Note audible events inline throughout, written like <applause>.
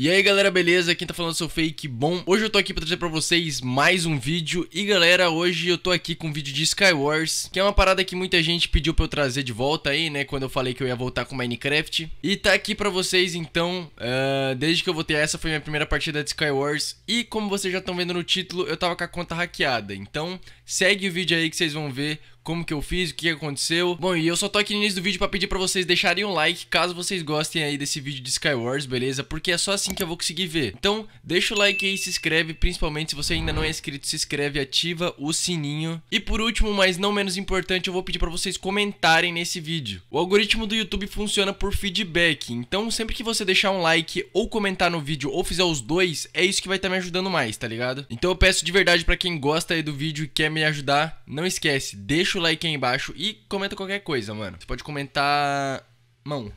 E aí galera, beleza? Quem tá falando sou Fake Bom. Hoje eu tô aqui pra trazer pra vocês mais um vídeo. E galera, hoje eu tô aqui com um vídeo de Skywars, que é uma parada que muita gente pediu pra eu trazer de volta aí, né? Quando eu falei que eu ia voltar com Minecraft. E tá aqui pra vocês então, uh, desde que eu voltei essa foi minha primeira partida de Skywars. E como vocês já estão vendo no título, eu tava com a conta hackeada. Então segue o vídeo aí que vocês vão ver como que eu fiz, o que aconteceu. Bom, e eu só tô aqui no início do vídeo pra pedir pra vocês deixarem um like caso vocês gostem aí desse vídeo de Skywars, beleza? Porque é só assim que eu vou conseguir ver. Então, deixa o like aí, se inscreve, principalmente se você ainda não é inscrito, se inscreve, ativa o sininho. E por último, mas não menos importante, eu vou pedir pra vocês comentarem nesse vídeo. O algoritmo do YouTube funciona por feedback, então sempre que você deixar um like ou comentar no vídeo ou fizer os dois, é isso que vai estar tá me ajudando mais, tá ligado? Então eu peço de verdade pra quem gosta aí do vídeo e quer me ajudar, não esquece, deixa o like aí é embaixo e comenta qualquer coisa, mano. Você pode comentar mão,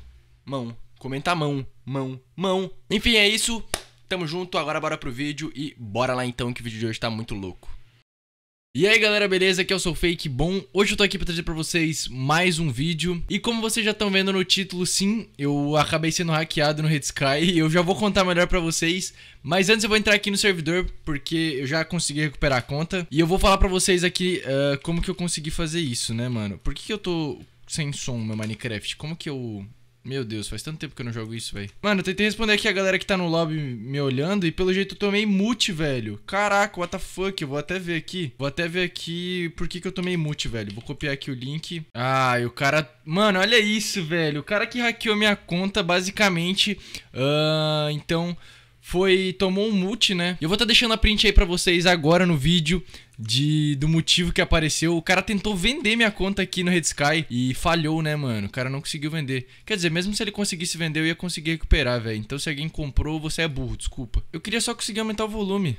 mão, comentar mão, mão, mão. Enfim, é isso. Tamo junto, agora bora pro vídeo e bora lá então que o vídeo de hoje tá muito louco. E aí galera, beleza? Aqui é o Sou Fake Bom. Hoje eu tô aqui pra trazer pra vocês mais um vídeo. E como vocês já estão vendo no título, sim, eu acabei sendo hackeado no Red Sky e eu já vou contar melhor pra vocês. Mas antes eu vou entrar aqui no servidor, porque eu já consegui recuperar a conta. E eu vou falar pra vocês aqui uh, como que eu consegui fazer isso, né, mano? Por que, que eu tô sem som no meu Minecraft? Como que eu meu Deus, faz tanto tempo que eu não jogo isso, velho. Mano, eu tentei responder aqui a galera que tá no lobby me olhando e pelo jeito eu tomei mute, velho. Caraca, what the fuck? Eu vou até ver aqui. Vou até ver aqui por que, que eu tomei mute, velho. Vou copiar aqui o link. Ah, e o cara... Mano, olha isso, velho. O cara que hackeou minha conta, basicamente... Uh, então foi tomou um mute, né? Eu vou estar tá deixando a print aí para vocês agora no vídeo de do motivo que apareceu. O cara tentou vender minha conta aqui no Red Sky e falhou, né, mano? O cara não conseguiu vender. Quer dizer, mesmo se ele conseguisse vender, eu ia conseguir recuperar, velho. Então se alguém comprou, você é burro, desculpa. Eu queria só conseguir aumentar o volume.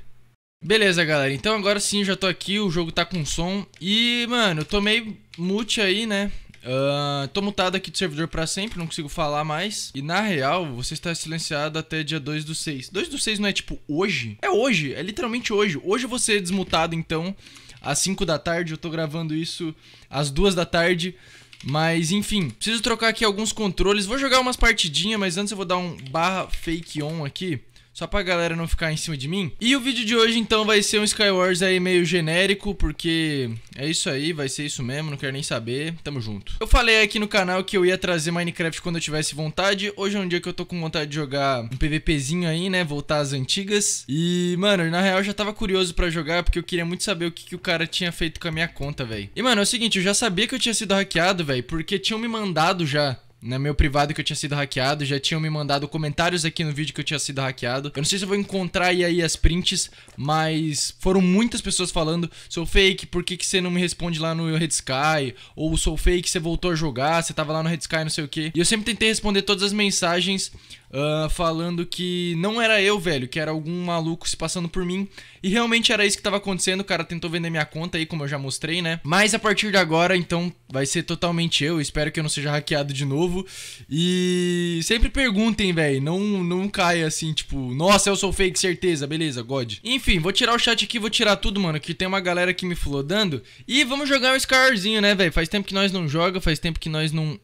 Beleza, galera. Então agora sim, já tô aqui, o jogo tá com som. E, mano, eu tomei mute aí, né? Uh, tô mutado aqui do servidor para sempre, não consigo falar mais. E na real, você está silenciado até dia 2 do 6. 2 do 6 não é tipo hoje? É hoje, é literalmente hoje. Hoje você é desmutado, então, às 5 da tarde. Eu tô gravando isso às 2 da tarde. Mas enfim, preciso trocar aqui alguns controles. Vou jogar umas partidinhas, mas antes eu vou dar um barra fake on aqui só pra galera não ficar em cima de mim. E o vídeo de hoje, então, vai ser um Skywars aí meio genérico, porque é isso aí, vai ser isso mesmo, não quero nem saber, tamo junto. Eu falei aqui no canal que eu ia trazer Minecraft quando eu tivesse vontade, hoje é um dia que eu tô com vontade de jogar um PVPzinho aí, né, voltar às antigas. E, mano, na real eu já tava curioso pra jogar, porque eu queria muito saber o que, que o cara tinha feito com a minha conta, velho. E, mano, é o seguinte, eu já sabia que eu tinha sido hackeado, velho, porque tinham me mandado já no né, meu privado que eu tinha sido hackeado, já tinham me mandado comentários aqui no vídeo que eu tinha sido hackeado. Eu não sei se eu vou encontrar aí as prints, mas foram muitas pessoas falando: sou fake, por que, que você não me responde lá no Red Sky? Ou sou fake, você voltou a jogar, você tava lá no Red Sky, não sei o que. E eu sempre tentei responder todas as mensagens uh, falando que não era eu, velho, que era algum maluco se passando por mim. E realmente era isso que tava acontecendo, o cara tentou vender minha conta aí, como eu já mostrei, né? Mas a partir de agora, então, vai ser totalmente eu. Espero que eu não seja hackeado de novo novo. E sempre perguntem, velho. Não, não caia assim, tipo, nossa, eu sou fake, certeza, beleza, God. Enfim, vou tirar o chat aqui, vou tirar tudo, mano, que tem uma galera que me flodando. E vamos jogar um Scarzinho, né, velho? Faz tempo que nós não joga, faz tempo que nós não.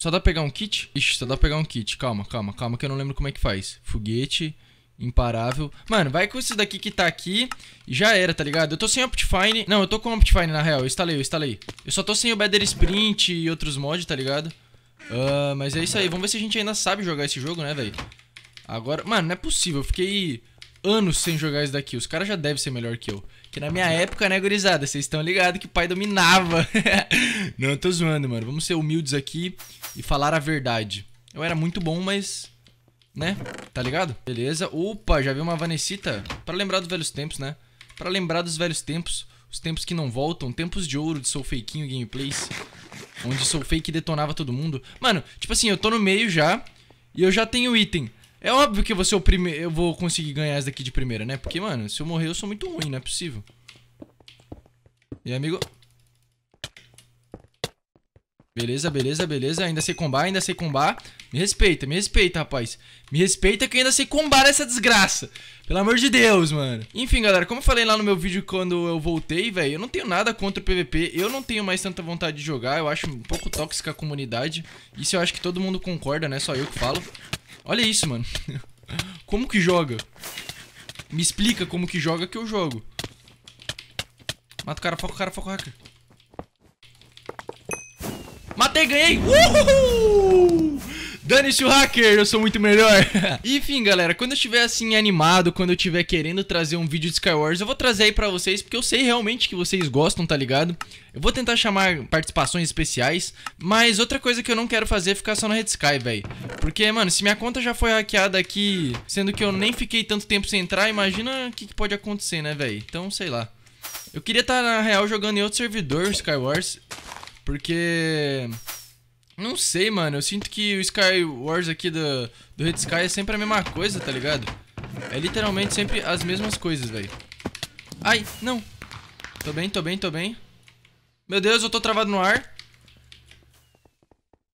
Só dá pra pegar um kit? Ixi, só dá pra pegar um kit. Calma, calma, calma, que eu não lembro como é que faz. Foguete. Imparável. Mano, vai com isso daqui que tá aqui e já era, tá ligado? Eu tô sem Optifine. Não, eu tô com Optifine, na real. Eu instalei, eu instalei. Eu só tô sem o Better Sprint e outros mods, tá ligado? Uh, mas é isso aí. Vamos ver se a gente ainda sabe jogar esse jogo, né, velho? Agora... Mano, não é possível. Eu fiquei anos sem jogar isso daqui. Os caras já devem ser melhor que eu. Que na minha época, né, gurizada? Vocês estão ligados que o pai dominava. <laughs> não, eu tô zoando, mano. Vamos ser humildes aqui e falar a verdade. Eu era muito bom, mas... Né? Tá ligado? Beleza. Opa, já vi uma vanecita. Pra lembrar dos velhos tempos, né? Pra lembrar dos velhos tempos. Os tempos que não voltam. Tempos de ouro de Soulfakinho Gameplays onde fake detonava todo mundo. Mano, tipo assim, eu tô no meio já e eu já tenho item. É óbvio que eu vou ser o primeiro. Eu vou conseguir ganhar essa daqui de primeira, né? Porque, mano, se eu morrer, eu sou muito ruim, não é possível. E amigo. Beleza, beleza, beleza. Ainda sei combar, ainda sei combar. Me respeita, me respeita, rapaz. Me respeita que eu ainda sei combar essa desgraça. Pelo amor de Deus, mano. Enfim, galera, como eu falei lá no meu vídeo quando eu voltei, velho, eu não tenho nada contra o PVP. Eu não tenho mais tanta vontade de jogar. Eu acho um pouco tóxica a comunidade. Isso eu acho que todo mundo concorda, né? Só eu que falo. Olha isso, mano. <laughs> como que joga? Me explica como que joga que eu jogo. Mata o cara, foca o cara, foca o hacker. Matei, ganhei. Uhul! Dane-se o hacker, eu sou muito melhor. <laughs> Enfim, galera, quando eu estiver assim animado, quando eu estiver querendo trazer um vídeo de Skywars, eu vou trazer aí pra vocês, porque eu sei realmente que vocês gostam, tá ligado? Eu vou tentar chamar participações especiais, mas outra coisa que eu não quero fazer é ficar só na Red Sky, velho. Porque, mano, se minha conta já foi hackeada aqui, sendo que eu nem fiquei tanto tempo sem entrar, imagina o que, que pode acontecer, né, velho? Então, sei lá. Eu queria estar, tá, na real, jogando em outro servidor Skywars. Porque. Não sei, mano. Eu sinto que o Sky Wars aqui do, do Red Sky é sempre a mesma coisa, tá ligado? É literalmente sempre as mesmas coisas, velho. Ai, não. Tô bem, tô bem, tô bem. Meu Deus, eu tô travado no ar.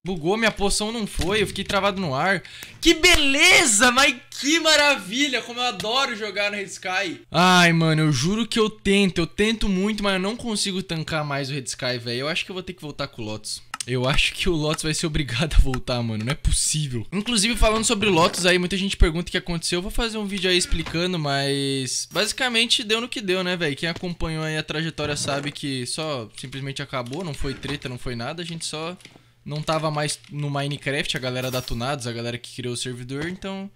Bugou, minha poção não foi, eu fiquei travado no ar. Que beleza, mas que maravilha, como eu adoro jogar no Red Sky. Ai, mano, eu juro que eu tento, eu tento muito, mas eu não consigo tancar mais o Red Sky, velho. Eu acho que eu vou ter que voltar com o Lotus. Eu acho que o Lotus vai ser obrigado a voltar, mano. Não é possível. Inclusive, falando sobre o Lotus aí, muita gente pergunta o que aconteceu. Eu vou fazer um vídeo aí explicando, mas... Basicamente, deu no que deu, né, velho? Quem acompanhou aí a trajetória sabe que só simplesmente acabou. Não foi treta, não foi nada. A gente só não tava mais no Minecraft, a galera da Tunados, a galera que criou o servidor, então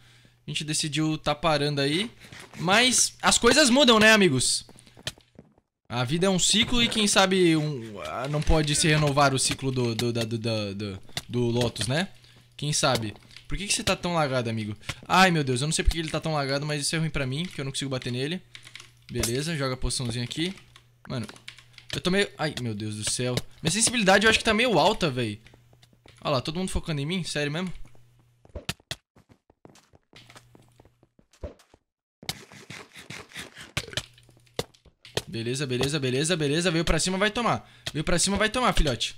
a gente decidiu tá parando aí. Mas as coisas mudam, né, amigos? A vida é um ciclo e quem sabe um, não pode se renovar o ciclo do, do, do, do, do, do Lotus, né? Quem sabe? Por que, que você tá tão lagado, amigo? Ai, meu Deus, eu não sei porque ele tá tão lagado, mas isso é ruim pra mim, porque eu não consigo bater nele. Beleza, joga a poçãozinha aqui. Mano, eu tô meio... Ai, meu Deus do céu. Minha sensibilidade eu acho que tá meio alta, velho. Olha lá, todo mundo focando em mim? Sério mesmo? Beleza, beleza, beleza, beleza. Veio pra cima, vai tomar. Veio pra cima, vai tomar, filhote.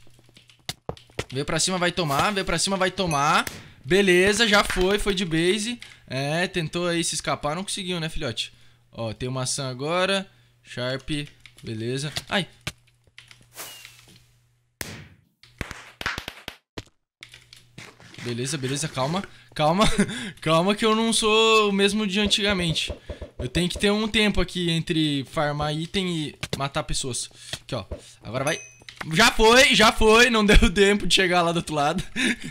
Veio pra cima, vai tomar. Veio pra cima, vai tomar. Beleza, já foi. Foi de base. É, tentou aí se escapar. Não conseguiu, né, filhote? Ó, tem uma maçã agora. Sharp. Beleza. Ai, Beleza, beleza, calma, calma, <laughs> calma que eu não sou o mesmo de antigamente. Eu tenho que ter um tempo aqui entre farmar item e matar pessoas. Aqui, ó. Agora vai. Já foi, já foi, não <laughs> deu tempo de chegar lá do outro lado.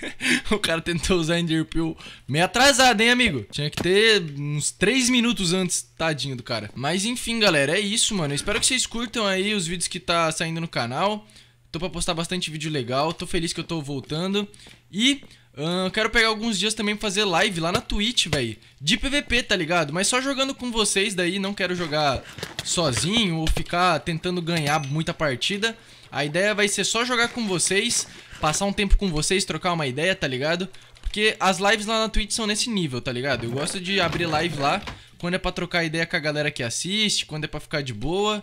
<laughs> o cara tentou usar Enderpeel meio atrasado, hein, amigo? Tinha que ter uns 3 minutos antes, tadinho do cara. Mas enfim, galera, é isso, mano. Eu espero que vocês curtam aí os vídeos que tá saindo no canal. Tô pra postar bastante vídeo legal, tô feliz que eu tô voltando. E uh, quero pegar alguns dias também pra fazer live lá na Twitch, velho. De PVP, tá ligado? Mas só jogando com vocês daí, não quero jogar sozinho ou ficar tentando ganhar muita partida. A ideia vai ser só jogar com vocês, passar um tempo com vocês, trocar uma ideia, tá ligado? Porque as lives lá na Twitch são nesse nível, tá ligado? Eu gosto de abrir live lá quando é pra trocar ideia com a galera que assiste, quando é pra ficar de boa.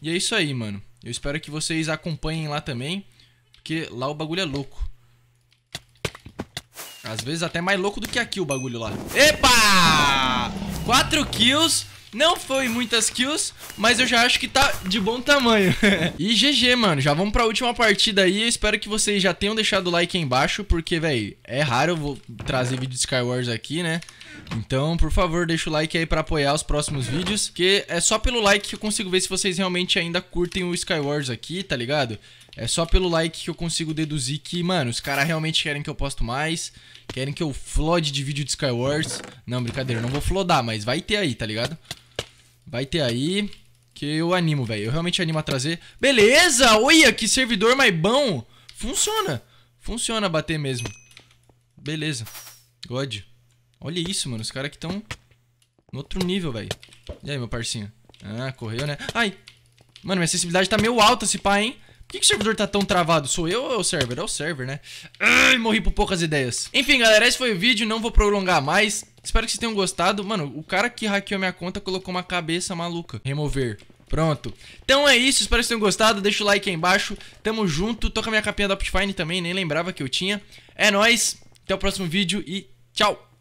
E é isso aí, mano. Eu espero que vocês acompanhem lá também, porque lá o bagulho é louco. Às vezes até mais louco do que aqui o bagulho lá. Epa! 4 kills. Não foi muitas kills, mas eu já acho que tá de bom tamanho. <laughs> e GG, mano. Já vamos pra última partida aí. Eu espero que vocês já tenham deixado o like aí embaixo, porque, velho, é raro eu vou trazer vídeo de Skywars aqui, né? Então, por favor, deixa o like aí para apoiar os próximos vídeos, que é só pelo like que eu consigo ver se vocês realmente ainda curtem o Skywars aqui, tá ligado? É só pelo like que eu consigo deduzir que, mano, os caras realmente querem que eu posto mais, querem que eu flode de vídeo de Skywars. Não, brincadeira, não vou flodar, mas vai ter aí, tá ligado? Vai ter aí, que eu animo, velho. Eu realmente animo a trazer. Beleza! Olha, que servidor mais bom! Funciona! Funciona bater mesmo. Beleza. God. Olha isso, mano. Os caras que estão no outro nível, velho. E aí, meu parcinho? Ah, correu, né? Ai! Mano, minha sensibilidade tá meio alta esse pá, hein? Por que, que, o servidor tá tão travado? Sou eu ou é o server? É o server, né? Ai, morri por poucas ideias. Enfim, galera, esse foi o vídeo. Não vou prolongar mais. Espero que vocês tenham gostado. Mano, o cara que hackeou minha conta colocou uma cabeça maluca. Remover. Pronto. Então é isso. Espero que vocês tenham gostado. Deixa o like aí embaixo. Tamo junto. Tô com a minha capinha da Optifine também. Nem lembrava que eu tinha. É nóis. Até o próximo vídeo e tchau.